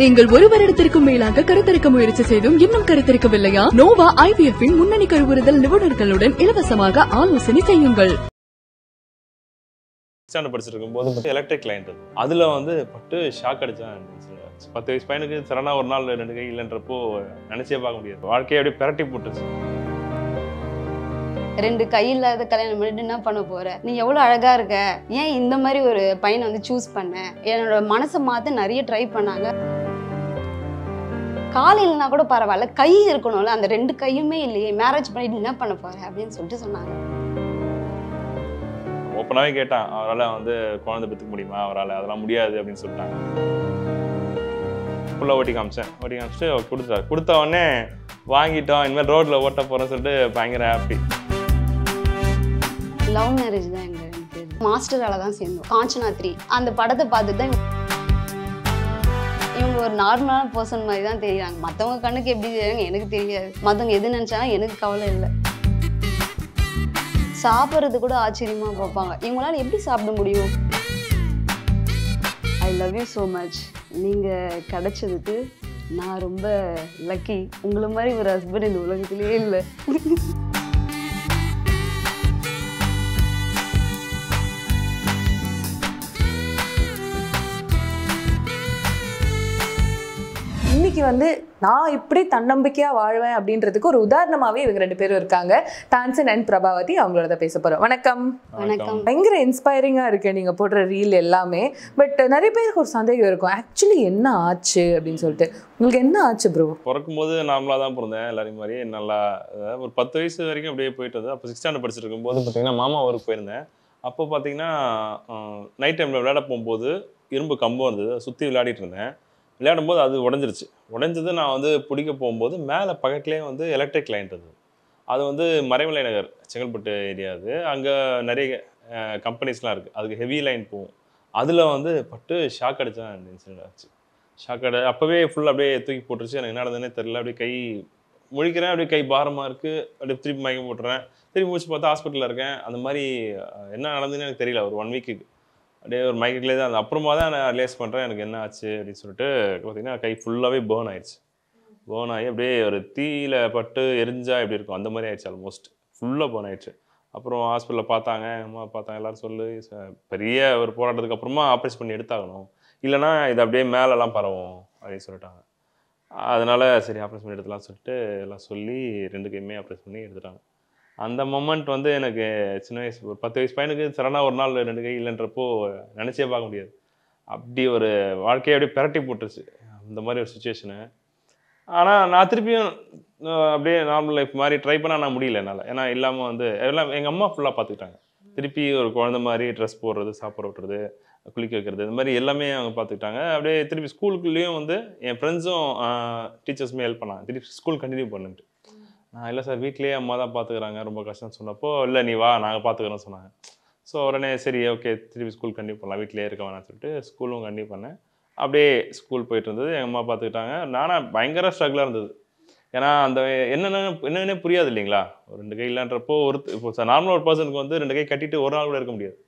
நீங்கள் ஒரு மேலாக கருத்தரிக்க முயற்சி செய்தும் இன்னும் கருத்தரிக்கவில்லையா நோவா ஐபிஎஃப் முன்னணி கருவுறுதல் நிபுணர்களுடன் இலவசமாக ஆலோசனை செய்யுங்கள் படிச்சிருக்கும் போது எலக்ட்ரிக் லைன் அதுல வந்து பட்டு ஷாக் அடிச்சேன் பத்து வயசு பையனுக்கு சரணா ஒரு நாள் ரெண்டு கை இல்லைன்றப்போ நினைச்சே பார்க்க முடியாது வாழ்க்கையை அப்படியே பிரட்டி போட்டுச்சு ரெண்டு கை இல்லாத கல்யாணம் பண்ணிட்டு என்ன பண்ண போற நீ எவ்வளவு அழகா இருக்க ஏன் இந்த மாதிரி ஒரு பையனை வந்து சூஸ் பண்ண என்னோட மனசை மாத்த நிறைய ட்ரை பண்ணாங்க கால் இல்லைனா கூட பரவாயில்ல கை இருக்கணும்ல அந்த ரெண்டு கையுமே இல்லையே மேரேஜ் பண்ணிட்டு என்ன பண்ண போற அப்படின்னு சொல்லிட்டு சொன்னாங்க ஓப்பனாகவே கேட்டான் அவரால் வந்து குழந்தை பெற்றுக்க முடியுமா அவரால் அதெல்லாம் முடியாது அப்படின்னு சொல்லிட்டாங்க ஃபுல்லாக ஓட்டி காமிச்சேன் ஓட்டி காமிச்சிட்டு கொடுத்தார் கொடுத்த உடனே வாங்கிட்டோம் இனிமேல் ரோட்டில் ஓட்ட போகிறேன்னு சொல்லிட்டு பயங்கர ஹாப்பி லவ் மேரேஜ் தான் எங்கள் மாஸ்டரால் தான் சேர்ந்தோம் காஞ்சனா அந்த படத்தை பார்த்துட்டு தான் இவங்க ஒரு நார்மலான பர்சன் மாதிரி தான் தெரியுறாங்க மற்றவங்க கண்ணுக்கு எப்படி தெரியுறாங்க எனக்கு தெரியாது மற்றவங்க எது நினச்சாலும் எனக்கு கவலை இல்லை சாப்பிட்றது கூட ஆச்சரியமாக பார்ப்பாங்க இவங்களால எப்படி சாப்பிட முடியும் I love you so much நீங்கள் கிடச்சதுக்கு நான் ரொம்ப லக்கி உங்களை மாதிரி ஒரு ஹஸ்பண்ட் இந்த உலகத்துலேயே இல்லை இன்னைக்கு வந்து நான் இப்படி தன்னம்பிக்கையாக வாழ்வேன் அப்படின்றதுக்கு ஒரு உதாரணமாகவே இவங்க ரெண்டு பேரும் இருக்காங்க தான்சன் அண்ட் பிரபாவதி அவங்களோட பேச போறோம் வணக்கம் வணக்கம் பயங்கர இன்ஸ்பைரிங்கா இருக்கு நீங்கள் போடுற ரீல் எல்லாமே பட் நிறைய பேருக்கு ஒரு சந்தேகம் இருக்கும் ஆக்சுவலி என்ன ஆச்சு அப்படின்னு சொல்லிட்டு உங்களுக்கு என்ன ஆச்சு ப்ரோ பிறக்கும் போது நார்மலாக தான் பிறந்தேன் எல்லாரும் மாதிரி நல்லா ஒரு பத்து வயசு வரைக்கும் அப்படியே போயிட்டு அப்போ சிக்ஸ் ஸ்டாண்டர்ட் படிச்சிட்டு போது பார்த்தீங்கன்னா மாமா ஊருக்கு போயிருந்தேன் அப்போ பார்த்தீங்கன்னா நைட் டைமில் விளையாட போகும்போது இரும்பு கம்பம் இருந்தது சுற்றி விளையாடிட்டு இருந்தேன் விளையாடும் போது அது உடஞ்சிருச்சு உடஞ்சது நான் வந்து பிடிக்க போகும்போது மேலே பக்கத்துலேயே வந்து எலக்ட்ரிக் லைன் இருந்தது அது வந்து மறைமலை நகர் செங்கல்பட்டு ஏரியா அது அங்கே நிறைய கம்பெனிஸ்லாம் இருக்குது அதுக்கு ஹெவி லைன் போகும் அதில் வந்து பட்டு ஷாக் அடித்தா இன்சிடென்ட் ஆச்சு ஷாக் அடி அப்போவே ஃபுல்லாக அப்படியே தூக்கி போட்டுருச்சு எனக்கு என்ன நடந்ததுனே தெரில அப்படியே கை முழிக்கிறேன் அப்படியே கை பாரமாக இருக்குது அப்படியே திருப்பி மயக்கம் போட்டுறேன் திருப்பி முடிச்சு பார்த்தா ஹாஸ்பிட்டலில் இருக்கேன் அந்த மாதிரி என்ன நடந்ததுன்னு எனக்கு தெரியல ஒரு ஒன் வீக்கு அப்படியே ஒரு மைக்கிலே தான் அந்த அப்புறமா தான் நான் ரிலேஸ் பண்ணுறேன் எனக்கு என்ன ஆச்சு அப்படின்னு சொல்லிட்டு பார்த்தீங்கன்னா கை ஃபுல்லாகவே பேர்ன் ஆயிடுச்சு பேர்ன் ஆகி அப்படியே ஒரு தீயில பட்டு எரிஞ்சா எப்படி இருக்கும் அந்த மாதிரி ஆயிடுச்சு ஆல்மோஸ்ட் ஃபுல்லாக பேர்ன் ஆயிடுச்சு அப்புறம் ஹாஸ்பிட்டலில் பார்த்தாங்க அம்மா பார்த்தாங்க எல்லாரும் சொல்லு பெரிய ஒரு போராட்டத்துக்கு அப்புறமா ஆப்ரேஷன் பண்ணி எடுத்தாகணும் இல்லைனா இது அப்படியே மேலெலாம் பரவும் அப்படின்னு சொல்லிட்டாங்க அதனால் சரி ஆப்ரேஷன் பண்ணி எடுத்துலாம் சொல்லிட்டு எல்லாம் சொல்லி ரெண்டு கையுமே ஆப்ரேஷன் பண்ணி எடுத்துட்டாங்க அந்த மொமெண்ட் வந்து எனக்கு சின்ன வயசு ஒரு பத்து வயசு பையனுக்கு சரணா ஒரு நாள் ரெண்டு கை இல்லைன்றப்போ நினச்சே பார்க்க முடியாது அப்படி ஒரு வாழ்க்கையை அப்படியே பிரட்டி போட்டுருச்சு அந்த மாதிரி ஒரு சுச்சுவேஷனு ஆனால் நான் திருப்பியும் அப்படியே நார்மல் லைஃப் மாதிரி ட்ரை பண்ணால் நான் முடியல என்னால் ஏன்னா இல்லாமல் வந்து எல்லாம் எங்கள் அம்மா ஃபுல்லாக பார்த்துக்கிட்டாங்க திருப்பி ஒரு குழந்த மாதிரி ட்ரெஸ் போடுறது சாப்பிட விட்டுறது குளிக்க வைக்கிறது இந்த மாதிரி எல்லாமே அவங்க பார்த்துக்கிட்டாங்க அப்படியே திருப்பி ஸ்கூலுக்குள்ளேயும் வந்து என் ஃப்ரெண்ட்ஸும் டீச்சர்ஸுமே ஹெல்ப் பண்ணாங்க திருப்பி ஸ்கூல் கண்டினியூ பண்ணுன்ட்டு நான் இல்லை சார் வீட்லேயே அம்மா தான் பார்த்துக்கிறாங்க ரொம்ப கஷ்டம்னு சொன்னப்போ இல்லை நீ வா நாங்கள் பார்த்துக்குறோம்னு சொன்னாங்க ஸோ உடனே சரி ஓகே திருப்பி ஸ்கூல் கண்டிப்பாக பண்ணலாம் வீட்லேயே இருக்க வேணாம்னு சொல்லிட்டு ஸ்கூலும் கண்டிப்பாக பண்ணேன் அப்படியே ஸ்கூல் போயிட்டு இருந்தது எங்கள் அம்மா பார்த்துக்கிட்டாங்க நானாக பயங்கர ஸ்ட்ரகிளாக இருந்தது ஏன்னா அந்த என்னென்ன என்னென்னே புரியாது இல்லைங்களா ஒரு ரெண்டு கை இல்லைன்றப்போ ஒரு இப்போ நார்மல் ஒரு பர்சனுக்கு வந்து ரெண்டு கை கட்டிட்டு ஒரு நாள் கூட இருக்க முடியாது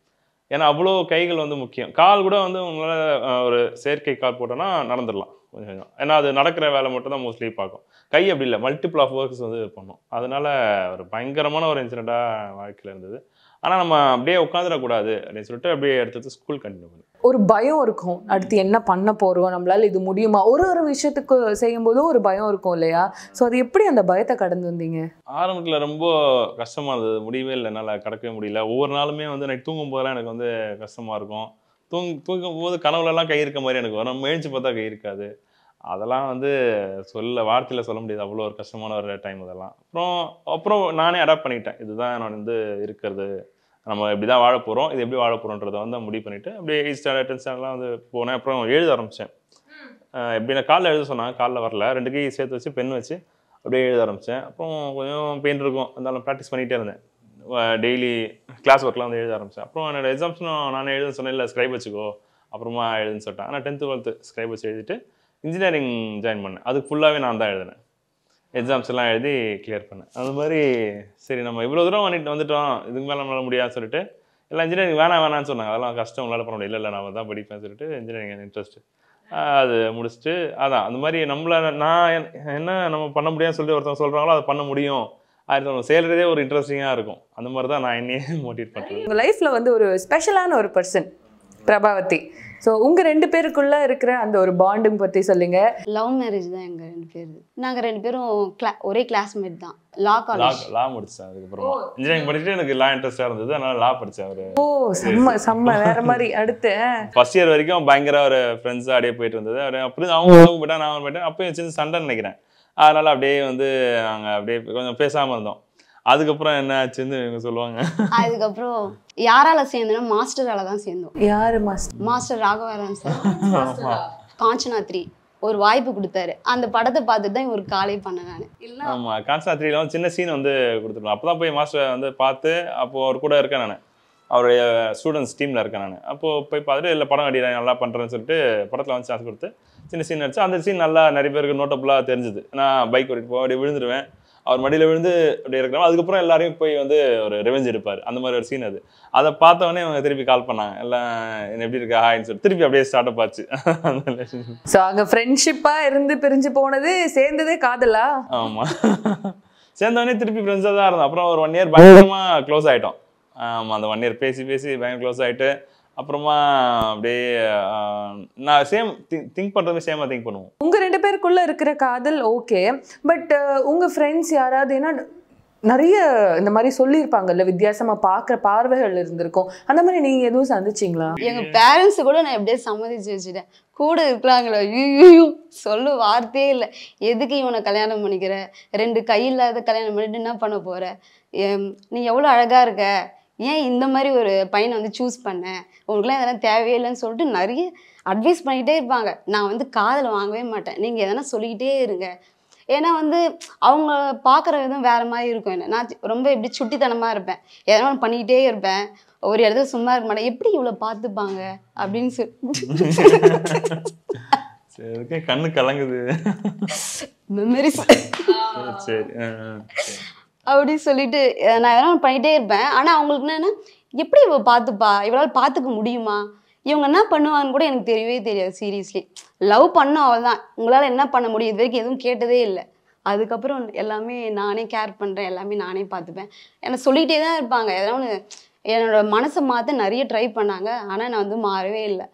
ஏன்னா அவ்வளோ கைகள் வந்து முக்கியம் கால் கூட வந்து உங்களால் ஒரு செயற்கை கால் போட்டோன்னா நடந்துடலாம் கொஞ்சம் கொஞ்சம் ஏன்னா அது நடக்கிற வேலை மட்டும் தான் மோஸ்ட்லி பார்க்கும் கை அப்படி இல்லை மல்டிபிள் ஆஃப் ஒர்க்ஸ் வந்து பண்ணும் அதனால ஒரு பயங்கரமான ஒரு இன்சிடெண்ட்டாக வாழ்க்கையில் இருந்தது ஆனால் நம்ம அப்படியே உட்காந்துடக்கூடாது அப்படின்னு சொல்லிட்டு அப்படியே எடுத்து ஸ்கூல் கண்டினியூ பண்ணி ஒரு பயம் இருக்கும் அடுத்து என்ன பண்ண போகிறோம் நம்மளால் இது முடியுமா ஒரு ஒரு விஷயத்துக்கு செய்யும்போதும் ஒரு பயம் இருக்கும் இல்லையா ஸோ அது எப்படி அந்த பயத்தை கடந்து வந்தீங்க ஆரம்பத்தில் ரொம்ப கஷ்டமாக இருந்தது முடியவே இல்லை என்னால் கடக்கவே முடியல ஒவ்வொரு நாளுமே வந்து நைட் தூங்கும் போதெல்லாம் எனக்கு வந்து கஷ்டமாக இருக்கும் தூங் தூங்கும் போது கனவுலலாம் கை இருக்க மாதிரி எனக்கு வரும் மேய்ச்சி பார்த்தா கை இருக்காது அதெல்லாம் வந்து சொல்ல வார்த்தையில் சொல்ல முடியாது அவ்வளோ ஒரு கஷ்டமான ஒரு டைம் அதெல்லாம் அப்புறம் அப்புறம் நானே அடாப்ட் பண்ணிக்கிட்டேன் இதுதான் நான் வந்து இருக்கிறது நம்ம இப்படி தான் வாழ போகிறோம் இது எப்படி வாழ போகிறோன்றதை வந்து முடிவு பண்ணிவிட்டு அப்படியே எயிட் ஸ்டாண்டர்ட் டென்த் வந்து போனேன் அப்புறம் எழுத ஆரம்பித்தேன் எப்படின்னா காலைல எழுத சொன்னாங்க காலைல வரல ரெண்டு கை சேர்த்து வச்சு பென் வச்சு அப்படியே எழுத ஆரம்பித்தேன் அப்புறம் கொஞ்சம் பெயின் இருக்கும் இருந்தாலும் ப்ராக்டிஸ் பண்ணிகிட்டே இருந்தேன் டெய்லி கிளாஸ் ஒர்க்லாம் வந்து எழுத ஆரம்பிச்சேன் அப்புறம் என்னோடய எக்ஸாம்ஸ் நான் எழுத சொன்னேன் இல்லை ஸ்க்ரைப் வச்சுக்கோ அப்புறமா எழுதுன்னு சொல்லிட்டேன் ஆனால் டென்த்து டுவெல்த்து ஸ்க்ரைப் வச்சு எழுதிட்டு இன்ஜினியரிங் ஜாயின் பண்ணேன் அதுக்கு ஃபுல்லாகவே நான் தான் எழுதினேன் எக்ஸாம்ஸ் எல்லாம் எழுதி கிளியர் பண்ணேன் அது மாதிரி சரி நம்ம இவ்வளோ தூரம் வந்துட்டு வந்துட்டோம் இதுக்கு மேலே நம்மளால் முடியாதுன்னு சொல்லிட்டு எல்லாம் இன்ஜினியரிங் வேணாம் வேணாம்னு சொன்னாங்க அதெல்லாம் கஷ்டம் உங்களால் பண்ண முடியல இல்லை நான் தான் படிப்பேன் சொல்லிட்டு இன்ஜினியரிங் இன்ட்ரெஸ்ட்டு அது முடிச்சுட்டு அதான் அந்த மாதிரி நம்மளை நான் என்ன நம்ம பண்ண முடியாதுன்னு சொல்லி ஒருத்தவங்க சொல்கிறாங்களோ அதை பண்ண முடியும் ஆயிரத்தி செய்கிறதே ஒரு இன்ட்ரெஸ்டிங்காக இருக்கும் அந்த மாதிரி தான் நான் என்னையே மோட்டிவேட் பண்ணுறேன் உங்கள் லைஃப்பில் வந்து ஒரு ஸ்பெஷலான ஒரு பர்சன் பிரபாவதி ஸோ உங்கள் ரெண்டு பேருக்குள்ளே இருக்கிற அந்த ஒரு பாண்டிங் பற்றி சொல்லுங்க லவ் மேரேஜ் தான் எங்கள் ரெண்டு பேர் நாங்கள் ரெண்டு பேரும் ஒரே கிளாஸ்மேட் தான் லா இன்ஜினியரிங் படிச்சுட்டு எனக்கு லா இருந்தது லா அவர் ஓ மாதிரி இயர் வரைக்கும் பயங்கர ஒரு அவங்க நான் நினைக்கிறேன் அதனால் அப்படியே வந்து நாங்கள் அப்படியே கொஞ்சம் பேசாமல் இருந்தோம் அதுக்கப்புறம் என்ன ஆச்சுன்னு இவங்க சொல்லுவாங்க அதுக்கப்புறம் யாரால சேர்ந்தனா மாஸ்டரால தான் சேர்ந்தோம் யாரு மாஸ்டர் மாஸ்டர் ராகவரான் சார் காஞ்சனாத்ரி ஒரு வாய்ப்பு கொடுத்தாரு அந்த படத்தை பார்த்துட்டு தான் ஒரு காலை பண்ண நான் ஆமா காஞ்சனா த்ரீல வந்து சின்ன சீன் வந்து கொடுத்துருவோம் அப்பதான் போய் மாஸ்டர் வந்து பார்த்து அப்போ அவர் கூட இருக்கேன் நான் அவருடைய ஸ்டூடெண்ட்ஸ் டீமில் இருக்கேன் நான் அப்போது போய் பார்த்துட்டு இல்லை படம் அடி நல்லா பண்ணுறேன்னு சொல்லிட்டு படத்தில் வந்து சான்ஸ் கொடுத்து சின்ன சீன் நடிச்சு அந்த சீன் நல்லா நிறைய பேருக்கு நோட்டபுளாக தெரிஞ்சுது நான் பைக் ஓட்டிட்டு போவேன் அப்படியே விழுந்துருவேன் அவர் மடியில் விழுந்து அப்படியே இருக்கிறாங்க அதுக்கப்புறம் எல்லாரையும் போய் வந்து ஒரு ரெவெஞ்ச் எடுப்பார் அந்த மாதிரி ஒரு சீன் அது அதை பார்த்தவொடனே அவங்க திருப்பி கால் பண்ணாங்க எல்லாம் என்ன எப்படி இருக்கா ஹாய்னு சொல்லி திருப்பி அப்படியே ஸ்டார்ட் அப் ஆச்சு ஸோ அங்கே ஃப்ரெண்ட்ஷிப்பாக இருந்து பிரிஞ்சு போனது சேர்ந்ததே காதலா ஆமாம் சேர்ந்தவொடனே திருப்பி ஃப்ரெண்ட்ஸாக தான் இருந்தோம் அப்புறம் ஒரு ஒன் இயர் பயங்கரமாக க்ளோஸ் ஆகிட்டோம் அந்த ஒன் இயர் பேசி பேசி பயங்கர க்ளோஸ் ஆகிட்டு அப்புறமா அப்படியே நான் சேம் திங்க் பண்ணுறது சேமாக திங்க் பண்ணுவோம் உங்கள் ரெண்டு பேருக்குள்ளே இருக்கிற காதல் ஓகே பட் உங்கள் ஃப்ரெண்ட்ஸ் யாராவது ஏன்னா நிறைய இந்த மாதிரி சொல்லியிருப்பாங்கல்ல வித்தியாசமா பார்க்குற பார்வைகள் இருந்திருக்கும் அந்த மாதிரி நீங்கள் எதுவும் சந்திச்சிங்களா எங்கள் பேரண்ட்ஸ் கூட நான் எப்படியே சம்மதிச்சு வச்சுட்டேன் கூட இருக்கிறாங்களோ ஐயோ சொல்ல வார்த்தையே இல்லை எதுக்கு இவனை கல்யாணம் பண்ணிக்கிற ரெண்டு கை இல்லாத கல்யாணம் பண்ணிட்டு என்ன பண்ண போற நீ எவ்வளோ அழகா இருக்க ஏன் இந்த மாதிரி ஒரு பையனை வந்து சூஸ் பண்ணேன் உங்களுக்குலாம் எதனால் தேவையில்லைன்னு சொல்லிட்டு நிறைய அட்வைஸ் பண்ணிகிட்டே இருப்பாங்க நான் வந்து காதில் வாங்கவே மாட்டேன் நீங்கள் எதனா சொல்லிக்கிட்டே இருங்க ஏன்னா வந்து அவங்க பார்க்குற விதம் வேறு மாதிரி இருக்கும் என்ன நான் ரொம்ப எப்படி சுட்டித்தனமாக இருப்பேன் எதனா ஒன்று பண்ணிக்கிட்டே இருப்பேன் ஒரு இடத்துல சும்மா இருக்க மாட்டேன் எப்படி இவ்வளோ பார்த்துப்பாங்க அப்படின்னு சொல்லி கண்ணு கலங்குது மெமரிஸ் சரி அப்படி சொல்லிட்டு நான் எதனா பண்ணிகிட்டே இருப்பேன் ஆனால் அவங்களுக்கு என்னென்னா எப்படி இவ பார்த்துப்பா இவளால் பார்த்துக்க முடியுமா இவங்க என்ன பண்ணுவாங்கன்னு கூட எனக்கு தெரியவே தெரியாது சீரியஸ்லி லவ் பண்ணும் அவள் தான் உங்களால் என்ன பண்ண முடியும் இது வரைக்கும் எதுவும் கேட்டதே இல்லை அதுக்கப்புறம் எல்லாமே நானே கேர் பண்ணுறேன் எல்லாமே நானே பார்த்துப்பேன் என்னை சொல்லிகிட்டே தான் இருப்பாங்க எதனா ஒன்று என்னோட மனசை மாற்ற நிறைய ட்ரை பண்ணாங்க ஆனால் நான் வந்து மாறவே இல்லை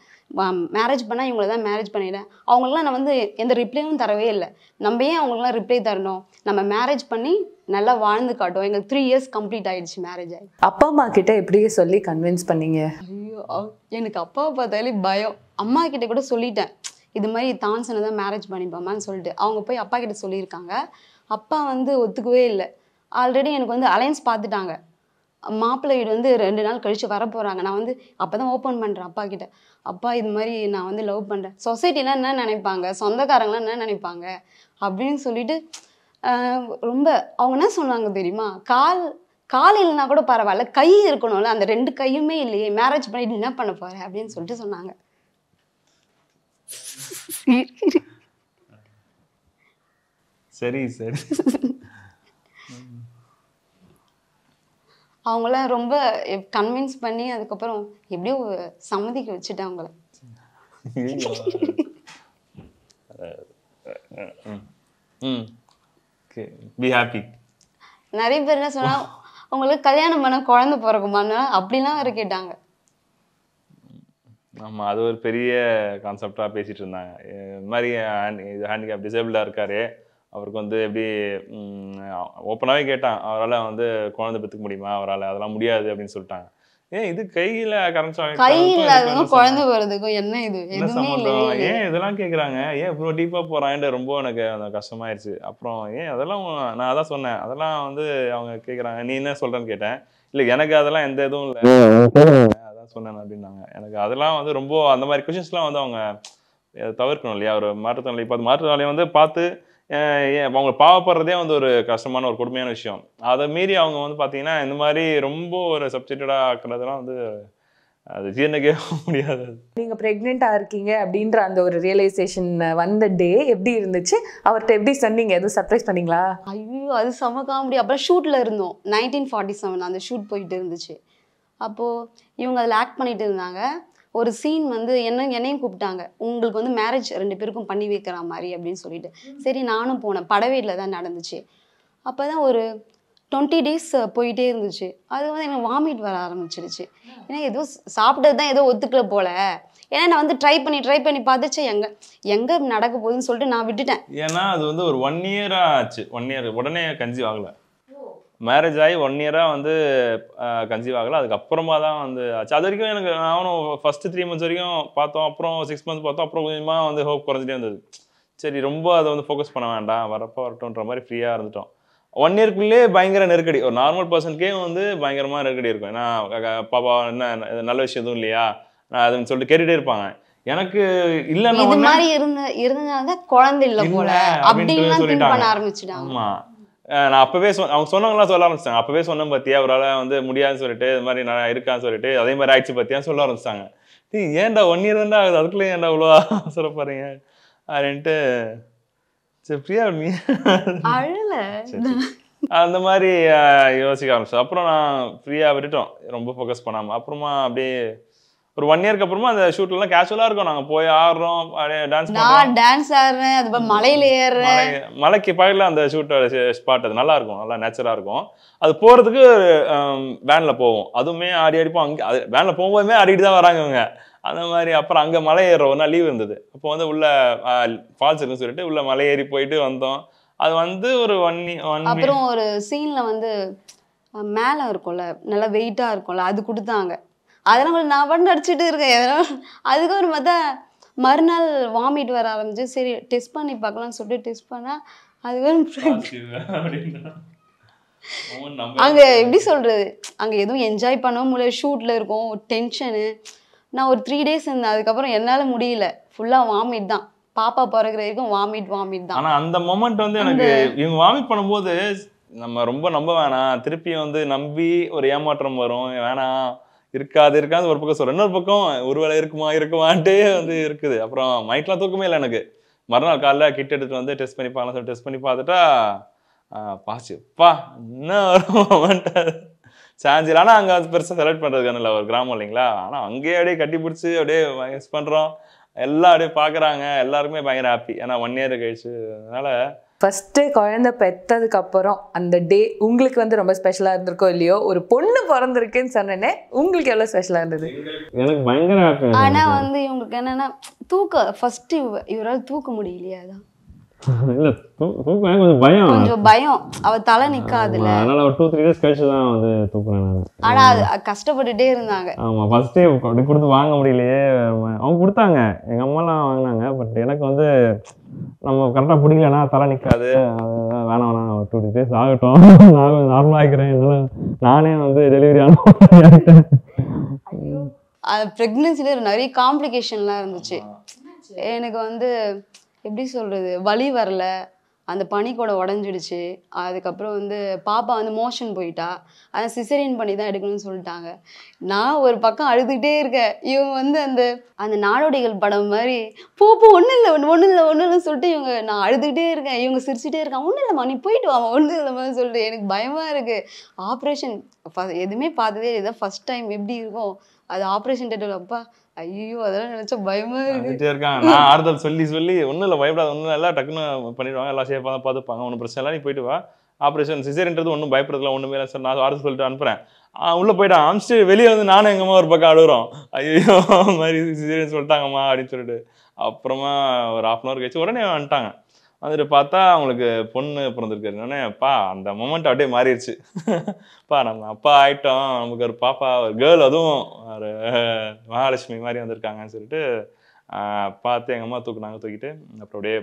மேரேஜ் பண்ணால் இவங்கள தான் மேரேஜ் பண்ணிவிட்டேன் அவங்களுக்குலாம் நான் வந்து எந்த ரிப்ளையும் தரவே இல்லை நம்ம ஏன் அவங்களுக்குலாம் ரிப்ளை தரணும் நம்ம மேரேஜ் பண்ணி நல்லா வாழ்ந்து காட்டும் எங்களுக்கு த்ரீ இயர்ஸ் கம்ப்ளீட் ஆகிடுச்சு மேரேஜ் ஆகி அப்பா அம்மா கிட்ட எப்படியே சொல்லி கன்வின்ஸ் பண்ணீங்க ஐயோ எனக்கு அப்பாவை பார்த்தாலே பயம் அம்மா கிட்ட கூட சொல்லிட்டேன் இது மாதிரி தான்சனை தான் மேரேஜ் பண்ணிப்பாமான்னு சொல்லிட்டு அவங்க போய் அப்பா கிட்ட சொல்லியிருக்காங்க அப்பா வந்து ஒத்துக்கவே இல்லை ஆல்ரெடி எனக்கு வந்து அலையன்ஸ் பார்த்துட்டாங்க மாப்பிள்ளை வீடு வந்து ரெண்டு நாள் கழித்து வர போகிறாங்க நான் வந்து அப்போ தான் ஓப்பன் பண்ணுறேன் அப்பா கிட்ட அப்பா இது மாதிரி நான் வந்து லவ் பண்ணுறேன் சொசைட்டிலாம் என்ன நினைப்பாங்க சொந்தக்காரங்களாம் என்ன நினைப்பாங்க அப்படின்னு சொல்லிட்டு ரொம்ப அவங்க என்ன சொன்னாங்க தெரியுமா கால் கால் இல்லைனா கூட பரவாயில்ல கை இருக்கணும்ல அந்த ரெண்டு கையுமே இல்லையே மேரேஜ் பண்ணிட்டு என்ன பண்ண போகிற அப்படின்னு சொல்லிட்டு சொன்னாங்க சரி சரி அவங்கள ரொம்ப கன்வின்ஸ் பண்ணி அதுக்கப்புறம் எப்படியோ சம்மதிக்க வச்சுட்டேன் அவங்கள நிறைய பேர் என்ன சொன்னா உங்களுக்கு கல்யாணம் பண்ண குழந்தை பிறக்குமான்னு அப்படிலாம் வேற கேட்டாங்க ஆமாம் அது ஒரு பெரிய கான்செப்டாக பேசிகிட்டு இருந்தாங்க இது மாதிரி ஹேண்டிகேப் டிசேபிளாக இருக்காரு அவருக்கு வந்து எப்படி ஓப்பனாகவே கேட்டான் அவரால் வந்து குழந்தை பெற்றுக்க முடியுமா அவரால் அதெல்லாம் முடியாது அப்படின்னு சொல்லிட்டாங்க ஏன் இது கையில் கரண்ட் கையில் குழந்தை வருதுக்கும் என்ன இது ஏன் இதெல்லாம் கேட்குறாங்க ஏன் இவ்வளோ டீப்பாக போகிறான்ட்டு ரொம்ப எனக்கு அந்த கஷ்டமாயிருச்சு அப்புறம் ஏன் அதெல்லாம் நான் அதான் சொன்னேன் அதெல்லாம் வந்து அவங்க கேட்குறாங்க நீ என்ன சொல்கிறேன்னு கேட்டேன் இல்லை எனக்கு அதெல்லாம் எந்த இதுவும் இல்லை அதான் சொன்னேன் அப்படின்னாங்க எனக்கு அதெல்லாம் வந்து ரொம்ப அந்த மாதிரி கொஷின்ஸ்லாம் வந்து அவங்க தவிர்க்கணும் இல்லையா ஒரு மாற்றுத்திறனாளி பார்த்து மாற்றுத்திறனாளி வந்து பார்த்து அவங்க பாவப்படுறதே வந்து ஒரு கஷ்டமான ஒரு கொடுமையான விஷயம் அதை மீறி அவங்க வந்து பார்த்தீங்கன்னா இந்த மாதிரி ரொம்ப ஒரு சப்ஜெக்டடாக ஆக்குறதுலாம் வந்து அது ஜீர்ணிக்கவே முடியாது நீங்கள் ப்ரெக்னெண்ட்டாக இருக்கீங்க அப்படின்ற அந்த ஒரு ரியலைசேஷன் வந்த டே எப்படி இருந்துச்சு அவர்கிட்ட எப்படி சொன்னீங்க எதுவும் சர்ப்ரைஸ் பண்ணீங்களா ஐயோ அது செம முடியும் அப்புறம் ஷூட்டில் இருந்தோம் நைன்டீன் ஃபார்ட்டி செவன் அந்த ஷூட் போயிட்டு இருந்துச்சு அப்போது இவங்க அதில் ஆக்ட் பண்ணிட்டு இருந்தாங்க ஒரு சீன் வந்து என்ன என்னையும் கூப்பிட்டாங்க உங்களுக்கு வந்து மேரேஜ் ரெண்டு பேருக்கும் பண்ணி வைக்கிற மாதிரி அப்படின்னு சொல்லிட்டு சரி நானும் போனேன் படவேடியில் தான் நடந்துச்சு அப்போ தான் ஒரு டுவெண்ட்டி டேஸ் போயிட்டே இருந்துச்சு அது வந்து எனக்கு வாமிட் வர ஆரம்பிச்சிருச்சு ஏன்னா ஏதோ சாப்பிட்டது தான் ஏதோ ஒத்துக்கல போல ஏன்னா நான் வந்து ட்ரை பண்ணி ட்ரை பண்ணி பார்த்துச்சு எங்க எங்க நடக்க போகுதுன்னு சொல்லிட்டு நான் விட்டுட்டேன் ஏன்னா அது வந்து ஒரு ஒன் இயரா ஆச்சு ஒன் இயர் உடனே கஞ்சி ஆகலை மேரேஜ் ஆகி ஒன் இயராக வந்து கன்சீவ் ஆகலை அதுக்கப்புறமா தான் வந்து ஆச்சு அது வரைக்கும் எனக்கு நானும் ஃபஸ்ட்டு த்ரீ மந்த்ஸ் வரைக்கும் பார்த்தோம் அப்புறம் சிக்ஸ் மந்த்ஸ் பார்த்தோம் அப்புறம் கொஞ்சமாக வந்து ஹோப் குறைஞ்சிட்டே வந்தது சரி ரொம்ப அதை வந்து ஃபோக்கஸ் பண்ண வேண்டாம் வரப்போ வரட்டும்ன்ற மாதிரி ஃப்ரீயாக இருந்துட்டோம் ஒன் இயர்க்குள்ளேயே பயங்கர நெருக்கடி ஒரு நார்மல் பர்சனுக்கே வந்து பயங்கரமாக நெருக்கடி இருக்கும் ஏன்னா பாப்பா என்ன நல்ல விஷயம் எதுவும் இல்லையா நான் அதுன்னு சொல்லிட்டு கேட்டுகிட்டே இருப்பாங்க எனக்கு இல்லைன்னா இது மாதிரி இருந்த இருந்தால்தான் குழந்தை இல்லை போல அப்படின்னு ஆரம்பிச்சுட்டாங்க ஆமாம் நான் அப்பவே சொ அவங்க சொன்னவங்களாம் சொல்ல ஆரம்பிச்சாங்க அப்பவே சொன்னேன் பார்த்தியா அவரால் வந்து முடியாதுன்னு சொல்லிட்டு இது மாதிரி நான் இருக்கான்னு சொல்லிட்டு அதே மாதிரி ஆயிடுச்சு பார்த்தியா சொல்ல ஆரம்பிச்சாங்க டீ ஏன்டா ஒன் இயர் தான்டா ஆகுது அதுக்குள்ளே ஏன்டா அவ்வளோ பாருங்க அப்படின்ட்டு சரி ஃப்ரீயா நீ அந்த மாதிரி யோசிக்க ஆரம்பிச்சோம் அப்புறம் நான் ஃப்ரீயாக விட்டுட்டோம் ரொம்ப ஃபோக்கஸ் பண்ணாமல் அப்புறமா அப்படியே ஒரு ஒன் இயர்க்கு அப்புறமா அந்த ஷூட்லாம் கேஷுவலா இருக்கும் நாங்க போய் ஆடுறோம் டான்ஸ் நான் டான்ஸ் ஆடுறேன் அது மலையில ஏறுறேன் மலைக்கு பயில அந்த ஷூட் ஸ்பாட் அது நல்லா இருக்கும் நல்லா நேச்சரா இருக்கும் அது போறதுக்கு வேன்ல போவோம் அதுவுமே ஆடி அடிப்போம் அங்கே அது வேன்ல போகும்போதுமே ஆடிட்டு தான் வராங்க இவங்க அந்த மாதிரி அப்புறம் அங்கே மலை ஏறுற ஒரு நாள் லீவ் இருந்தது அப்போ வந்து உள்ள ஃபால்ஸ் இருக்குன்னு சொல்லிட்டு உள்ள மலை ஏறி போயிட்டு வந்தோம் அது வந்து ஒரு ஒன் ஒன் அப்புறம் ஒரு சீன்ல வந்து மேலே இருக்கும்ல நல்லா வெயிட்டாக இருக்கும்ல அது கொடுத்தாங்க அதெல்லாம் கொஞ்சம் நான் பாட்டு நடிச்சிட்டு இருக்கேன் அதுக்கப்புறம் பார்த்தா மறுநாள் வாமிட் வர ஆரம்பிச்சு சரி டெஸ்ட் பண்ணி பார்க்கலாம்னு சொல்லிட்டு டெஸ்ட் பண்ணால் அதுக்கப்புறம் அங்கே எப்படி சொல்கிறது அங்கே எதுவும் என்ஜாய் பண்ணவும் முடியல ஷூட்டில் இருக்கும் டென்ஷனு நான் ஒரு த்ரீ டேஸ் இருந்தேன் அதுக்கப்புறம் என்னால் முடியல ஃபுல்லாக வாமிட் தான் பாப்பா பிறகுற வரைக்கும் வாமிட் வாமிட் தான் ஆனால் அந்த மொமெண்ட் வந்து எனக்கு இவங்க வாமிட் பண்ணும்போது நம்ம ரொம்ப நம்ப வேணாம் திருப்பி வந்து நம்பி ஒரு ஏமாற்றம் வரும் வேணாம் இருக்காது இருக்காது ஒரு பக்கம் சொல்கிறேன் இன்னொரு பக்கம் ஒரு இருக்குமா இருக்குமான்ட்டு வந்து இருக்குது அப்புறம் மைக்லாம் தூக்கமே இல்லை எனக்கு மறுநாள் காலைல கிட் எடுத்துகிட்டு வந்து டெஸ்ட் பண்ணி பார்க்கலாம் சொல்லி டெஸ்ட் பண்ணி பார்த்துட்டா பாச்சுப்பா இன்னும் வரும் சான்ஸ் ஆனால் அங்கே வந்து பெருசாக செலக்ட் பண்ணுறதுக்கான ஒரு கிராமம் இல்லைங்களா ஆனால் அங்கேயே அப்படியே கட்டி பிடிச்சி அப்படியே மிஸ் பண்ணுறோம் எல்லாம் அப்படியே பார்க்குறாங்க எல்லாருக்குமே பயங்கர ஹாப்பி ஏன்னா ஒன் இயர் கழிச்சு அதனால் ஃபஸ்ட்டு குழந்த பெற்றதுக்கப்புறம் அந்த டே உங்களுக்கு வந்து ரொம்ப ஸ்பெஷலாக இருந்திருக்கோ இல்லையோ ஒரு பொண்ணு பிறந்திருக்குன்னு சொன்னேனே உங்களுக்கு எவ்வளோ ஸ்பெஷலாக இருந்தது எனக்கு பயங்கர ஆனால் வந்து இவங்களுக்கு என்னென்னா தூக்க ஃபஸ்ட்டு இவரால் தூக்க முடியலையா அதான் தூக்குவேன் கொஞ்சம் பயம் கொஞ்சம் பயம் தலை ஒரு டூ த்ரீ டேஸ் கழிச்சு தான் வந்து நான் இருந்தாங்க கொடுத்து வாங்க முடியலையே அவங்க கொடுத்தாங்க எங்க அம்மாலாம் வாங்கினாங்க பட் எனக்கு வந்து நம்ம கரெக்டாக பிடிக்கலனா தலை நிற்காது வேணாம் வேணாம் ஒரு டூ டேஸ் ஆகட்டும் நான் நார்மலாக ஆகிக்கிறேன் நானே வந்து டெலிவரி ஆனோம் ப்ரெக்னென்சியில் நிறைய காம்ப்ளிகேஷன்லாம் இருந்துச்சு எனக்கு வந்து எப்படி சொல்கிறது வழி வரல அந்த கூட உடஞ்சிடுச்சு அதுக்கப்புறம் வந்து பாப்பா வந்து மோஷன் போயிட்டா அதை சிசரியன் பண்ணி தான் எடுக்கணும்னு சொல்லிட்டாங்க நான் ஒரு பக்கம் அழுதுகிட்டே இருக்கேன் இவங்க வந்து அந்த அந்த நாடோடிகள் படம் மாதிரி போ பூ ஒன்றும் இல்லை ஒன்று ஒன்றும் இல்லை ஒன்றும் இல்லைன்னு சொல்லிட்டு இவங்க நான் அழுதுகிட்டே இருக்கேன் இவங்க சிரிச்சுட்டே இருக்கான் ஒன்றும் இல்லைம்மா நீ போயிட்டு வாமா ஒன்றும் இல்லைம்மா சொல்லிட்டு எனக்கு பயமாக இருக்குது ஆப்ரேஷன் எதுவுமே பார்த்ததே இல்லை ஃபஸ்ட் டைம் எப்படி இருக்கும் அது ஆப்ரேஷன் டேட்டில் அப்பா ஐயோ அதெல்லாம் நினைச்சா பயமா இருந்துட்டே இருக்காங்க நான் ஆறுதல் சொல்லி சொல்லி ஒன்றும் இல்லை பயப்படாத ஒன்றும் எல்லாம் டக்குன்னு பண்ணிடுவாங்க எல்லாம் சேஃபாக தான் பார்த்துப்பாங்க ஒன்றும் பிரச்சனை இல்லை நீ போயிட்டு வா ஆப்ரேஷன் சிசேரின்றது ஒன்றும் பயப்படுறதுல ஒன்றுமே இல்லை சார் நான் ஆறுதல் சொல்லிட்டு அனுப்புறேன் உள்ளே போயிட்டு அமிச்சிட்டு வெளியே வந்து நானும் எங்கம்மா ஒரு பக்கம் அழுகுறோம் ஐயோ மாதிரி சிசேரியன் சொல்லிட்டாங்கம்மா அப்படின்னு சொல்லிட்டு அப்புறமா ஒரு ஹாஃப் அன் ஹவர் கழிச்சு உடனே வந்துட்டாங்க வந்துட்டு பார்த்தா அவங்களுக்கு பொண்ணு பிறந்திருக்காருன்னே அப்பா அந்த மொமெண்ட் அப்படியே மாறிடுச்சு அப்பா நம்ம அப்பா ஆயிட்டோம் நமக்கு ஒரு பாப்பா ஒரு கேர்ள் அதுவும் ஒரு மகாலட்சுமி மாதிரி வந்திருக்காங்கன்னு சொல்லிட்டு பார்த்து எங்கள் அம்மா தூக்குனாங்க தூக்கிட்டு அப்புறம் அப்படியே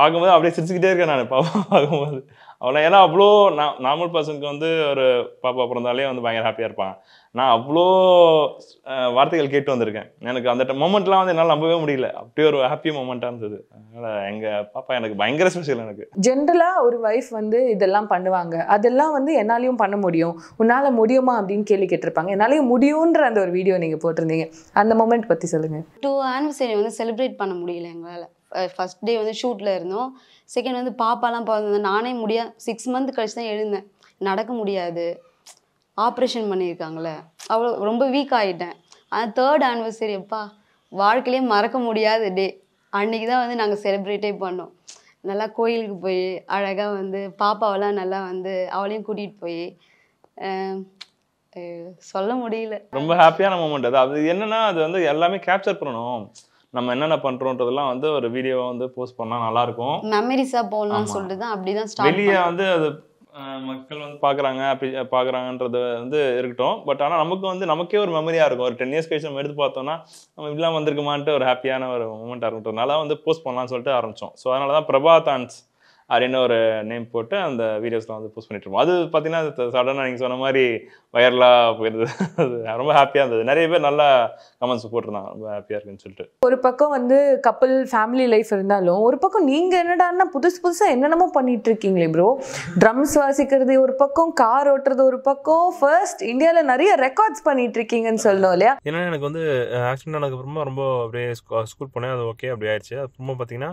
பார்க்கும்போது அப்படியே சிரிச்சுக்கிட்டே இருக்கேன் நான் பாப்பா பார்க்கும்போது அவ்வளோ ஏன்னா அவ்வளோ நான் நார்மல் பர்சனுக்கு வந்து ஒரு பாப்பா பிறந்தாலே வந்து பயங்கர ஹாப்பியாக இருப்பான் நான் அவ்வளோ வார்த்தைகள் கேட்டு வந்திருக்கேன் எனக்கு அந்த மொமெண்ட்லாம் வந்து என்னால் நம்பவே முடியல அப்படியே ஒரு ஹாப்பி மொமெண்ட்டாக இருந்தது அதனால் எங்கள் பாப்பா எனக்கு பயங்கர ஸ்பெஷல் எனக்கு ஜென்ரலாக ஒரு ஒய்ஃப் வந்து இதெல்லாம் பண்ணுவாங்க அதெல்லாம் வந்து என்னாலையும் பண்ண முடியும் உன்னால் முடியுமா அப்படின்னு கேள்வி கேட்டிருப்பாங்க என்னாலையும் முடியுன்ற அந்த ஒரு வீடியோ நீங்கள் போட்டிருந்தீங்க அந்த மொமெண்ட் பற்றி சொல்லுங்கள் டூ ஆனிவர்சரி வந்து செலிப்ரேட் பண்ண முடியல எங்களால் ஃபஸ்ட் டே வந்து ஷூட்டில் இருந்தோம் செகண்ட் வந்து பாப்பாலாம் பிறந்தது நானே முடியா சிக்ஸ் மந்த் கழிச்சு தான் எழுந்தேன் நடக்க முடியாது ஆப்ரேஷன் பண்ணியிருக்காங்களே அவ்வளோ ரொம்ப வீக் ஆகிட்டேன் ஆனால் தேர்ட் ஆனிவர்சரி எப்பா வாழ்க்கையிலே மறக்க முடியாத டே அன்றைக்கி தான் வந்து நாங்கள் செலிப்ரேட்டே பண்ணோம் நல்லா கோயிலுக்கு போய் அழகாக வந்து பாப்பாவெல்லாம் நல்லா வந்து அவளையும் கூட்டிகிட்டு போய் சொல்ல முடியல ரொம்ப ஹாப்பியான மூமெண்ட் அது அது என்னன்னா அது வந்து எல்லாமே கேப்சர் பண்ணணும் நம்ம என்னென்ன பண்றோம்ன்றதெல்லாம் வந்து ஒரு வீடியோவை வந்து போஸ்ட் பண்ணா நல்லா இருக்கும் மெமரிஸா போடணும்னு சொல்லிட்டு தான் அப்படிதான் வெளியே வந்து அது மக்கள் வந்து பார்க்குறாங்க அப்படி பார்க்குறாங்கன்றது வந்து இருக்கட்டும் பட் ஆனால் நமக்கு வந்து நமக்கே ஒரு மெமரியாக இருக்கும் ஒரு டென் இயர்ஸ் கழிச்சு நம்ம எடுத்து பார்த்தோம்னா நம்ம இப்படிலாம் வந்திருக்குமான்ட்டு ஒரு ஹாப்பியான ஒரு மூமெண்ட்டாக நல்லா வந்து போஸ்ட் பண்ணலாம்னு சொல்லிட்டு ஆரம்பித்தோம் ஸோ அதனால தான் பிரபா அப்படின்னு ஒரு நேம் போட்டு அந்த வீடியோஸ்லாம் வந்து போஸ்ட் பண்ணிட்டு இருப்போம் அது பார்த்தீங்கன்னா சடனாக நீங்கள் சொன்ன மாதிரி வயர்லாக போயிருந்தது அது ரொம்ப ஹாப்பியாக இருந்தது நிறைய பேர் நல்லா கமெண்ட்ஸ் போட்டிருந்தாங்க ரொம்ப ஹாப்பியாக இருக்குன்னு சொல்லிட்டு ஒரு பக்கம் வந்து கப்பல் ஃபேமிலி லைஃப் இருந்தாலும் ஒரு பக்கம் நீங்கள் என்னடான்னா புதுசு புதுசாக என்னென்னமோ பண்ணிட்டு இருக்கீங்களே ப்ரோ ட்ரம்ஸ் வாசிக்கிறது ஒரு பக்கம் கார் ஓட்டுறது ஒரு பக்கம் ஃபர்ஸ்ட் இந்தியாவில் நிறைய ரெக்கார்ட்ஸ் பண்ணிட்டு இருக்கீங்கன்னு சொல்லணும் இல்லையா ஏன்னா எனக்கு வந்து ஆக்சிடென்ட் ஆனதுக்கப்புறமா ரொம்ப அப்படியே ஸ்கூல் போனேன் அது ஓகே அப்படியே ஆயிடுச்சு அப்புறமா பார்த்தீங்கன்னா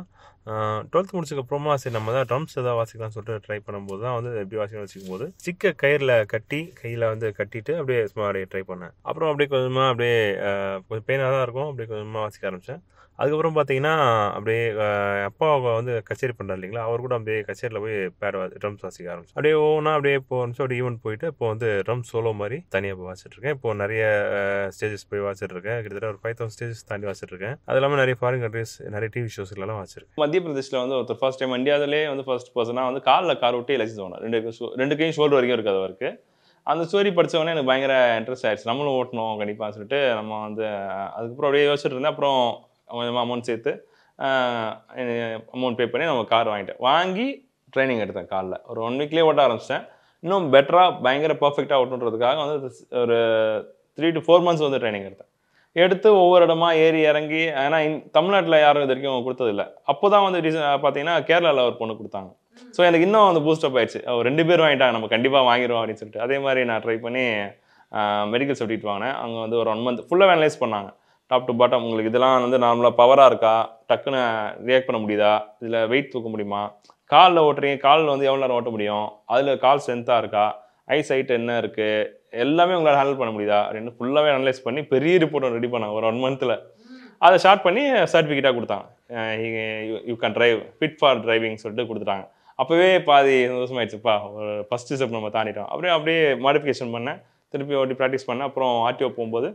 டுவெல்த் முடிச்சதுக்கப்புறமா சரி நம்ம தான் ட்ரம்ஸ் எதாவது வாசிக்கலாம்னு சொல்லிட்டு ட்ரை பண்ணும்போது தான் வந்து எப்படி வாசிக்கணும் வச்சுக்கும் போது சிக்க கயிறில் கட்டி கையில் வந்து கட்டிட்டு அப்படியே சும்மா அப்படியே ட்ரை பண்ணேன் அப்புறம் அப்படியே கொஞ்சமாக அப்படியே கொஞ்சம் பெயினாக தான் இருக்கும் அப்படியே கொஞ்சமாக வாசிக்க ஆரம்பித்தேன் அதுக்கப்புறம் பார்த்தீங்கன்னா அப்படியே அப்பா வந்து கச்சேரி பண்ணுறாரு இல்லைங்களா அவர் கூட அப்படியே கச்சேரியில் போய் பேடுவார் ட்ரம்ஸ் வாசிக்க ஆரம்பிச்சு அப்படியே ஓனா அப்படியே இப்போ அப்படியே ஈவெண்ட் போயிட்டு இப்போ வந்து ட்ரம் சோலோ மாதிரி தனியாக போய் வாசிட்ருக்கேன் இப்போ நிறைய ஸ்டேஜஸ் போய் வாசிட்ருக்கேன் கிட்டத்தட்ட ஒரு ஃபைவ் தௌசண்ட் ஸ்டேஜஸ் தாண்டி வாசிட்ருக்கேன் அது இல்லாமல் நிறைய ஃபாரின் கண்ட்ரிஸ் நிறைய டிவி ஷோஸ்லாம் வாசிருக்கேன் மத்திய பிரதேஷில் வந்து ஒருத்தர் ஃபர்ஸ்ட் டைம் இந்தியாவிலே வந்து ஃபர்ஸ்ட் பர்சனாக வந்து காலில் கார் விட்டு எலக்ஷன் ஓனர் ரெண்டு ரெண்டு கையும் ஷோல்டர் வரைக்கும் இருக்குது அவருக்கு அந்த ஸ்டோரி படித்தவொடனே எனக்கு பயங்கர இன்ட்ரெஸ்ட் ஆயிடுச்சு நம்மளும் ஓட்டணும் கண்டிப்பாக சொல்லிட்டு நம்ம வந்து அதுக்கப்புறம் அப்படியே யோசிச்சுட்டு இருந்தேன் அப்புறம் கொஞ்சமாக அமௌண்ட் சேர்த்து அமௌண்ட் பே பண்ணி நம்ம கார் வாங்கிட்டேன் வாங்கி ட்ரைனிங் எடுத்தேன் காலில் ஒரு ஒன் வீக்லேயே ஓட்ட ஆரம்பிச்சிட்டேன் இன்னும் பெட்டராக பயங்கர பர்ஃபெக்டாக ஓட்டுன்றதுக்காக வந்து ஒரு த்ரீ டு ஃபோர் மந்த்ஸ் வந்து ட்ரைனிங் எடுத்தேன் எடுத்து ஒவ்வொரு இடமா ஏறி இறங்கி ஏன்னா தமிழ்நாட்டில் யாரும் இது வரைக்கும் கொடுத்ததில்ல அப்போ தான் வந்து ரீசன் பார்த்தீங்கன்னா கேரளாவில் ஒரு பொண்ணு கொடுத்தாங்க ஸோ எனக்கு இன்னும் வந்து பூஸ்டப் ஆயிடுச்சு ஒரு ரெண்டு பேர் வாங்கிட்டாங்க நம்ம கண்டிப்பாக வாங்கிடுவோம் அப்படின்னு சொல்லிட்டு அதே மாதிரி நான் ட்ரை பண்ணி மெடிக்கல் சர்டிஃபிகேட் வாங்கினேன் அங்கே வந்து ஒரு ஒன் மந்த் ஃபுல்லாக அனலைஸ் பண்ணாங்க டாப் டு பாட்டம் உங்களுக்கு இதெல்லாம் வந்து நார்மலாக பவராக இருக்கா டக்குன்னு ரியாக்ட் பண்ண முடியுதா இதில் வெயிட் தூக்க முடியுமா காலில் ஓட்டுறீங்க காலில் வந்து எவ்வளோ நேரம் ஓட்ட முடியும் அதில் கால் ஸ்ட்ரென்த்தாக இருக்கா ஐஸ் ஹைட் என்ன இருக்குது எல்லாமே உங்களால் ஹேண்டில் பண்ண முடியுதா அப்படின்னு ஃபுல்லாகவே அனலைஸ் பண்ணி பெரிய ரிப்போர்ட் ஒன்று ரெடி பண்ணாங்க ஒரு ஒன் மந்த்தில் அதை ஸ்டார்ட் பண்ணி சர்டிஃபிகேட்டாக கொடுத்தாங்க you can drive fit for driving சொல்லிட்டு கொடுத்துட்டாங்க அப்போவே பாதி சந்தோஷமாயிடுச்சுப்பா ஒரு ஃபஸ்ட்டு ஸ்டெப் நம்ம தாண்டிட்டோம் அப்படியே அப்படியே மாடிஃபிகேஷன் பண்ணேன் திருப்பி ஓட்டி ப்ராக்டிஸ் பண்ணேன் அப்புறம் ஆர்டிஓ போகும்போது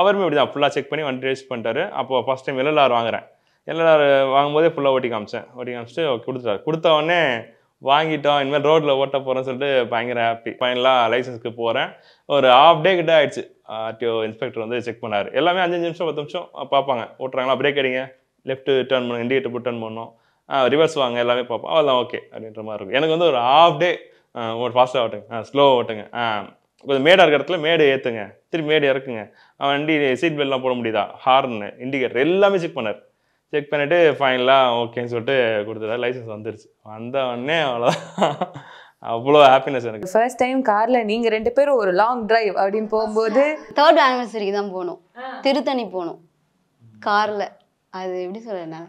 அவருமே இப்படி தான் ஃபுல்லாக செக் பண்ணி வண்டி ரேஸ் பண்ணிட்டாரு அப்போ ஃபஸ்ட் டைம் எல்எல்ஆர் வாங்குறேன் எல்எல்ஆர் வாங்கும்போதே ஃபுல்லாக ஓட்டி காமிச்சேன் ஓட்டி காமிச்சிட்டு கொடுத்துட்டாரு கொடுத்த உடனே வாங்கிட்டோம் இனிமேல் ரோட்டில் ஓட்ட போகிறேன்னு சொல்லிட்டு பயங்கர ஹாப்பி ஃபைனலாக லைசன்ஸுக்கு போகிறேன் ஒரு ஹாஃப் டே கிட்ட ஆயிடுச்சு ஆர்டிஓ இன்ஸ்பெக்டர் வந்து செக் பண்ணார் எல்லாமே அஞ்சு நிமிஷம் பத்து நிமிஷம் பார்ப்பாங்க ஓட்டுறாங்களா பிரேக் அடிங்க லெஃப்ட்டு டர்ன் பண்ணுங்க இண்டிகேட்டர் போட்டு டர்ன் பண்ணோம் ரிவர்ஸ் வாங்க எல்லாமே பார்ப்போம் அதெல்லாம் ஓகே அப்படின்ற மாதிரி இருக்கும் எனக்கு வந்து ஒரு ஹாஃப் டே ஓட்டு ஃபாஸ்ட்டாக ஓட்டுங்க ஸ்லோ ஓட்டுங்க கொஞ்சம் மேடாக இருக்கிற இடத்துல மேடு ஏற்றுங்க திருப்பி மேடு இறக்குங்க அவன் வண்டி சீட் பெல்ட்லாம் போட முடியுதா ஹார்னு இண்டிகேட்டர் எல்லாமே செக் பண்ணார் செக் பண்ணிவிட்டு ஃபைனலாக ஓகேன்னு சொல்லிட்டு கொடுத்துட்டா லைசன்ஸ் வந்துருச்சு வந்த உடனே அவ்வளோதான் அவ்வளோ ஹாப்பினஸ் எனக்கு ஃபர்ஸ்ட் டைம் காரில் நீங்கள் ரெண்டு பேரும் ஒரு லாங் டிரைவ் அப்படின்னு போகும்போது தேர்ட் ஆனிவர்சரிக்கு தான் போகணும் திருத்தணி போகணும் காரில் அது எப்படி சொல்றேன்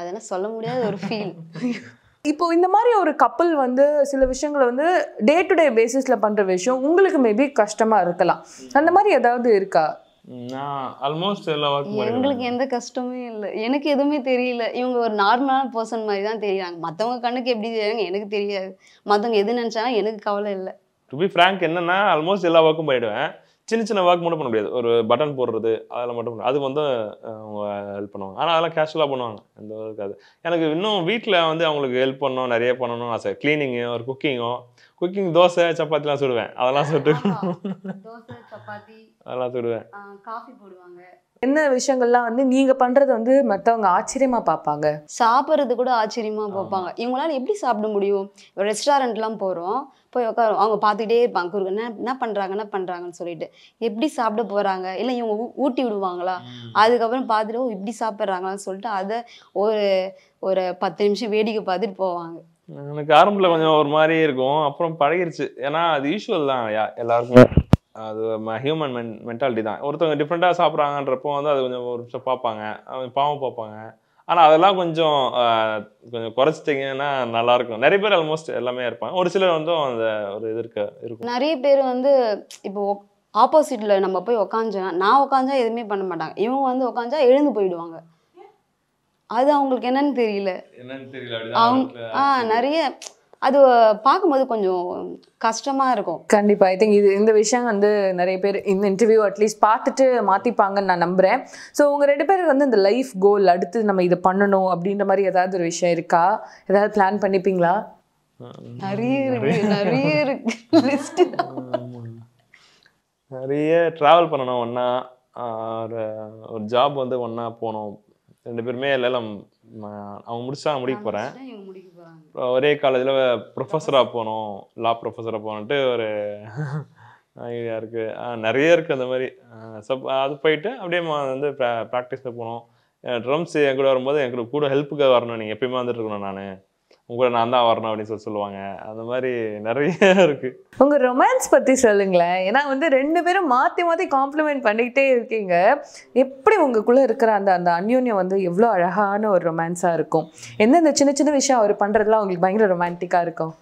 அதெல்லாம் சொல்ல முடியாத ஒரு ஃபீல் இப்போ இந்த மாதிரி ஒரு கப்பல் வந்து சில விஷயங்களை வந்து டே டு டே பேசிஸில் பண்ணுற விஷயம் உங்களுக்கு மேபி கஷ்டமாக இருக்கலாம் அந்த மாதிரி ஏதாவது இருக்கா எல்லா எங்களுக்கு எந்த கஷ்டமே இல்லை எனக்கு எதுவுமே தெரியல இவங்க ஒரு நார்மலான பர்சன் மாதிரி தான் தெரியாங்க மற்றவங்க கண்ணுக்கு எப்படி தெரியாங்க எனக்கு தெரியாது மற்றவங்க எது நினச்சாலும் எனக்கு கவலை இல்லை டு பி என்னன்னா ஆல்மோஸ்ட் எல்லா ஒர்க்கும் போயிடுவேன் சின்ன சின்ன ஒர்க் மட்டும் பண்ண முடியாது ஒரு பட்டன் போடுறது அதெல்லாம் மட்டும் அது வந்து அவங்க ஹெல்ப் பண்ணுவாங்க ஆனால் அதெல்லாம் கேஷுவலாக பண்ணுவாங்க எந்த ஒரு இருக்காது எனக்கு இன்னும் வீட்டில் வந்து அவங்களுக்கு ஹெல்ப் பண்ணணும் நிறைய பண்ணணும் ஆசை க்ளீனிங்கு ஒரு குக்கிங்கோ குக்கிங் தோசை சப்பாத்திலாம் சுடுவேன் அதெல்லாம் சுட்டு அதெல்லாம் சுடுவேன் காஃபி போடுவாங்க என்ன விஷயங்கள்லாம் வந்து நீங்க பண்றது வந்து மத்தவங்க ஆச்சரியமா பார்ப்பாங்க சாப்பிடுறது கூட ஆச்சரியமா பார்ப்பாங்க இவங்களால எப்படி சாப்பிட முடியும் ரெஸ்டாரண்ட்லாம் போகிறோம் போய் உட்காரும் அவங்க பார்த்துக்கிட்டே இருப்பாங்க குறுக்க என்ன என்ன பண்ணுறாங்க என்ன பண்ணுறாங்கன்னு சொல்லிட்டு எப்படி சாப்பிட போகிறாங்க இல்லை இவங்க ஊட்டி விடுவாங்களா அதுக்கப்புறம் பார்த்துட்டு இப்படி சாப்பிட்றாங்களான்னு சொல்லிட்டு அதை ஒரு ஒரு பத்து நிமிஷம் வேடிக்கை பார்த்துட்டு போவாங்க எனக்கு ஆரம்பத்தில் கொஞ்சம் ஒரு மாதிரி இருக்கும் அப்புறம் பழகிருச்சு ஏன்னா அது யூஸ்வல் தான் எல்லாருக்கும் அது ஹியூமன் மென் மென்டாலிட்டி தான் ஒருத்தவங்க டிஃப்ரெண்ட்டாக சாப்பிட்றாங்கன்றப்போ வந்து அது கொஞ்சம் ஒரு நிமிஷம் பார்ப்பாங்க அவங்க பாவம் பார்ப்பாங்க ஆனால் அதெல்லாம் கொஞ்சம் கொஞ்சம் குறைச்சிட்டிங்கன்னா நல்லாயிருக்கும் நிறைய பேர் ஆல்மோஸ்ட் எல்லாமே இருப்பாங்க ஒரு சிலர் வந்து அந்த ஒரு இது இருக்க இருக்கும் நிறைய பேர் வந்து இப்போ ஆப்போசிட்டில் நம்ம போய் உக்காஞ்சோன்னா நான் உக்காஞ்சா எதுவுமே பண்ண மாட்டாங்க இவங்க வந்து உக்காஞ்சா எழுந்து போயிடுவாங்க அது அவங்களுக்கு என்னன்னு தெரியல என்னன்னு தெரியல அவங்க ஆ நிறைய அது பார்க்கும்போது கொஞ்சம் கஷ்டமாக இருக்கும் கண்டிப்பாக ஐ திங்க் இது இந்த விஷயம் வந்து நிறைய பேர் இந்த இன்டர்வியூ அட்லீஸ்ட் பார்த்துட்டு மாற்றிப்பாங்கன்னு நான் நம்புகிறேன் ஸோ உங்கள் ரெண்டு பேருக்கு வந்து இந்த லைஃப் கோல் அடுத்து நம்ம இதை பண்ணணும் அப்படின்ற மாதிரி ஏதாவது ஒரு விஷயம் இருக்கா ஏதாவது பிளான் பண்ணிப்பீங்களா நிறைய இருக்கு நிறைய இருக்கு நிறைய ட்ராவல் பண்ணணும் ஒன்றா ஒரு ஒரு ஜாப் வந்து ஒன்றா போனோம் ரெண்டு பேருமே எல்லாம் அவன் முடிச்சா முடிக்க போறேன் ஒரே காலேஜில் ப்ரொஃபஸராக போகணும் லா ப்ரொஃபஸராக போகணுன்ட்டு ஒரு ஐடியா இருக்குது நிறைய இருக்குது அந்த மாதிரி சப் அது போயிட்டு அப்படியே வந்து ப்ரா ப்ராக்டிஸில் போனோம் ட்ரம்ஸ் என் கூட வரும்போது என் கூட ஹெல்ப்புக்காக வரணும் நீங்கள் எப்பயுமே வந்துட்டு இருக்கணும் நான் உங்களை நான் தான் வரணும் அப்படின்னு சொல்லி சொல்லுவாங்க அந்த மாதிரி நிறைய இருக்கு உங்க ரொமான்ஸ் பத்தி சொல்லுங்களேன் ஏன்னா வந்து ரெண்டு பேரும் மாத்தி மாத்தி காம்ப்ளிமெண்ட் பண்ணிக்கிட்டே இருக்கீங்க எப்படி உங்களுக்குள்ள இருக்கிற அந்த அந்த அந்யோன்யம் வந்து எவ்வளோ அழகான ஒரு ரொமான்ஸா இருக்கும் எந்தெந்த சின்ன சின்ன விஷயம் அவர் பண்றதுல உங்களுக்கு பயங்கர ரொமான்டிக்கா இருக்கும்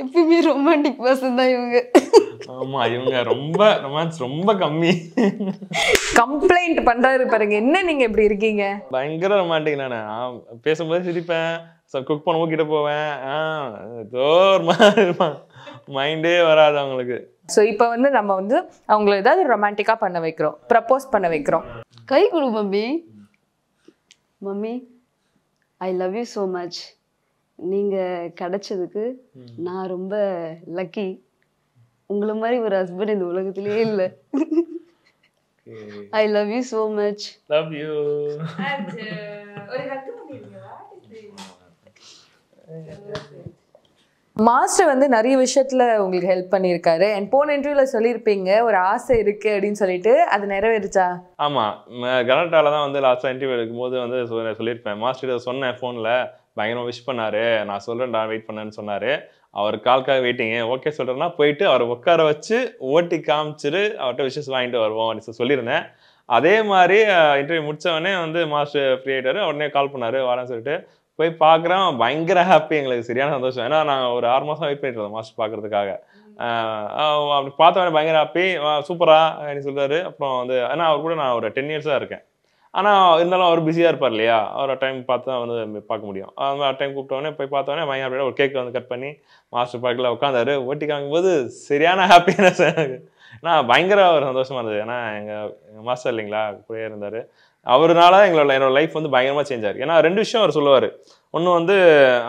எப்பயுமே ரொமான்டிக் பர்சன் தான் இவங்க ஆமா இவங்க ரொம்ப ரொமான்ஸ் ரொம்ப கம்மி கம்ப்ளைண்ட் பண்றாரு பாருங்க என்ன நீங்க இப்படி இருக்கீங்க பயங்கர ரொமான்டிக் நானு பேசும்போது சிரிப்பேன் சார் குக் பண்ணவும் கிட்ட போவேன் ஆ தோர் மைண்டே வராது அவங்களுக்கு ஸோ இப்போ வந்து நம்ம வந்து அவங்கள ஏதாவது ரொமான்டிக்காக பண்ண வைக்கிறோம் ப்ரப்போஸ் பண்ண வைக்கிறோம் கை கொடு mummy mummy I love you so much நீங்கள் கிடைச்சதுக்கு நான் ரொம்ப லக்கி உங்களை மாதிரி ஒரு ஹஸ்பண்ட் இந்த உலகத்திலே இல்லை I love you so much love you ஒரு மாஸ்டர் வந்து நிறைய விஷயத்தில் உங்களுக்கு ஹெல்ப் பண்ணியிருக்காரு அண்ட் போன இன்டர்வியூவில் சொல்லியிருப்பீங்க ஒரு ஆசை இருக்குது அப்படின்னு சொல்லிட்டு அது நிறைவேறிச்சா ஆமாம் கனடாவில் தான் வந்து லாஸ்ட்டாக இன்டர்வியூ இருக்கும்போது வந்து சொல்லியிருப்பேன் மாஸ்டர் சொன்னேன் ஃபோனில் பயங்கரமாக விஷ் பண்ணார் நான் சொல்கிறேன் நான் வெயிட் பண்ணேன்னு சொன்னார் அவர் காலுக்காக வெயிட்டிங்க ஓகே சொல்கிறேன்னா போயிட்டு அவரை உட்கார வச்சு ஓட்டி காமிச்சிட்டு அவர்கிட்ட விஷஸ் வாங்கிட்டு வருவோம் சொல்லியிருந்தேன் அதே மாதிரி இன்டர்வியூ முடித்தவொடனே வந்து மாஸ்டர் ஃப்ரீ ஆகிட்டார் உடனே கால் பண்ணார் வரேன்னு சொல்லிட்டு போய் பார்க்குறோம் பயங்கர ஹாப்பி எங்களுக்கு சரியான சந்தோஷம் ஏன்னா நாங்கள் ஒரு ஆறு மாதம் வெயிட் பண்ணிட்டு இருந்தோம் மாஸ்டர் பார்க்குறதுக்காக அப்படி பார்த்தவனே பயங்கர ஹாப்பி சூப்பராக என்ன சொல்கிறாரு அப்புறம் வந்து ஏன்னா அவர் கூட நான் ஒரு டென் இயர்ஸாக இருக்கேன் ஆனால் இருந்தாலும் அவர் பிஸியாக இருப்பார் இல்லையா அவர் டைம் பார்த்து தான் வந்து பார்க்க முடியும் அந்த டைம் கூப்பிட்டோடனே போய் பார்த்தோன்னே பயங்கர அப்படியே ஒரு கேக் வந்து கட் பண்ணி மாஸ்டர் பார்க்கில் உட்காந்தாரு ஓட்டி காங்கும்போது சரியான ஹாப்பினஸ் எனக்கு பயங்கர ஒரு சந்தோஷமாக இருந்தது ஏன்னா எங்கள் மாஸ்டர் இல்லைங்களா கூட இருந்தார் அவருனால எங்களோட என்னோட லைஃப் வந்து பயங்கரமாக சேஞ்ச் ஆயிருக்கு ஏன்னா ரெண்டு விஷயம் அவர் சொல்லுவார் ஒன்று வந்து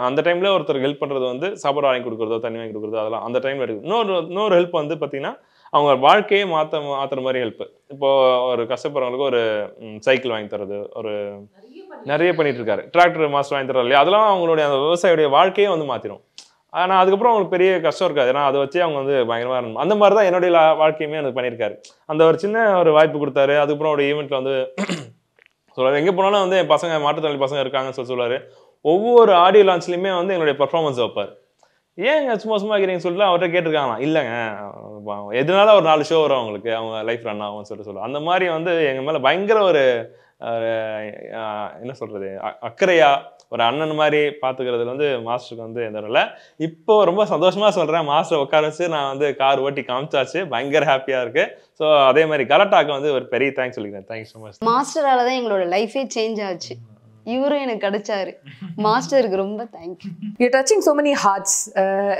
அந்த டைமில் ஒருத்தர் ஹெல்ப் பண்ணுறது வந்து சாப்பாடு வாங்கி கொடுக்குறதோ தண்ணி வாங்கி கொடுக்குறதோ அதெல்லாம் அந்த டைமில் இருக்குது இன்னொரு இன்னொரு ஹெல்ப் வந்து பார்த்தீங்கன்னா அவங்க வாழ்க்கையே மாற்ற மாற்றுற மாதிரி ஹெல்ப் இப்போது ஒரு கஷ்டப்படுறவங்களுக்கு ஒரு சைக்கிள் வாங்கி தரது ஒரு நிறைய பண்ணிட்டு இருக்காரு டிராக்டர் மாஸ்டர் வாங்கி தர்றாரு இல்லையா அதெல்லாம் அவங்களுடைய அந்த விவசாயியுடைய வாழ்க்கையே வந்து மாற்றிடும் ஆனால் அதுக்கப்புறம் அவங்களுக்கு பெரிய கஷ்டம் இருக்காது ஏன்னா அதை வச்சு அவங்க வந்து பயங்கரமாக இருக்கும் அந்த மாதிரி தான் என்னுடைய வாழ்க்கையுமே எனக்கு பண்ணியிருக்காரு அந்த ஒரு சின்ன ஒரு வாய்ப்பு கொடுத்தாரு அதுக்கப்புறம் அவருடைய ஈவெண்ட்டில் வந்து சொல்லுவார் எங்கே போனாலும் வந்து என் பசங்க மாற்றுத்திறனாளி பசங்க இருக்காங்கன்னு சொல்லி சொல்லுவார் ஒவ்வொரு ஆடியோ லான்ச்லையுமே வந்து எங்களுடைய பர்ஃபார்மன்ஸ் வைப்பார் ஏன் சும்மா சும்மா இருக்கிறீங்க சொல்லிட்டு அவர்கிட்ட கேட்டிருக்காங்களா இல்லைங்க எதனால ஒரு நாலு ஷோ வரும் அவங்களுக்கு அவங்க லைஃப் ரன் ஆகும்னு சொல்லிட்டு சொல்லுவோம் அந்த மாதிரி வந்து எங்கள் மேலே பயங்கர ஒரு என்ன சொல்கிறது அக்கறையாக ஒரு அண்ணன் மாதிரி பார்த்துக்கிறதுல வந்து மாஸ்டருக்கு வந்து எந்த இல்லை இப்போ ரொம்ப சந்தோஷமாக சொல்கிறேன் மாஸ்டர் உட்கார வச்சு நான் வந்து கார் ஓட்டி காமிச்சாச்சு பயங்கர ஹாப்பியாக இருக்குது ஸோ அதே மாதிரி கலட்டாக்கு வந்து ஒரு பெரிய தேங்க்ஸ் சொல்லிக்கிறேன் தேங்க்ஸ் ஸோ மச் மாஸ்டரால் தான் எங்களோட லைஃபே சேஞ்ச் ஆச்சு இவரும் எனக்கு கிடைச்சாரு மாஸ்டருக்கு ரொம்ப thank you you touching so many hearts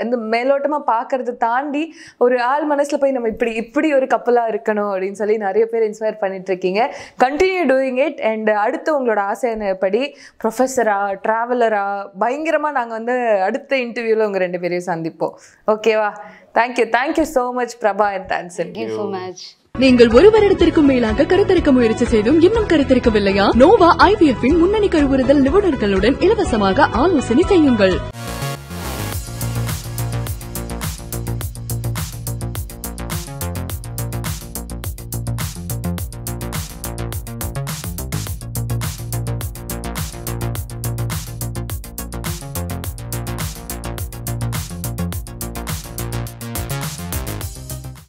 இந்த மேலோட்டமா பாக்குறத தாண்டி ஒரு ஆள் மனசுல போய் நம்ம இப்படி இப்படி ஒரு கப்பலா இருக்கணும் அப்படின்னு சொல்லி நிறைய பேர் இன்ஸ்பயர் பண்ணிட்டு இருக்கீங்க கண்டினியூ டூயிங் இட் அண்ட் அடுத்து உங்களோட படி ப்ரொஃபஸரா டிராவலரா பயங்கரமா நாங்க வந்து அடுத்த இன்டர்வியூல உங்க ரெண்டு பேரையும் சந்திப்போம் ஓகேவா thank you thank you so much Prabha and thank you so much நீங்கள் ஒரு வருடத்திற்கும் மேலாக கருத்தரிக்க முயற்சி செய்தும் இன்னும் கருத்தரிக்கவில்லையா நோவா ஐபிஎஃப் முன்னணி கருவுறுதல் நிபுணர்களுடன் இலவசமாக ஆலோசனை செய்யுங்கள்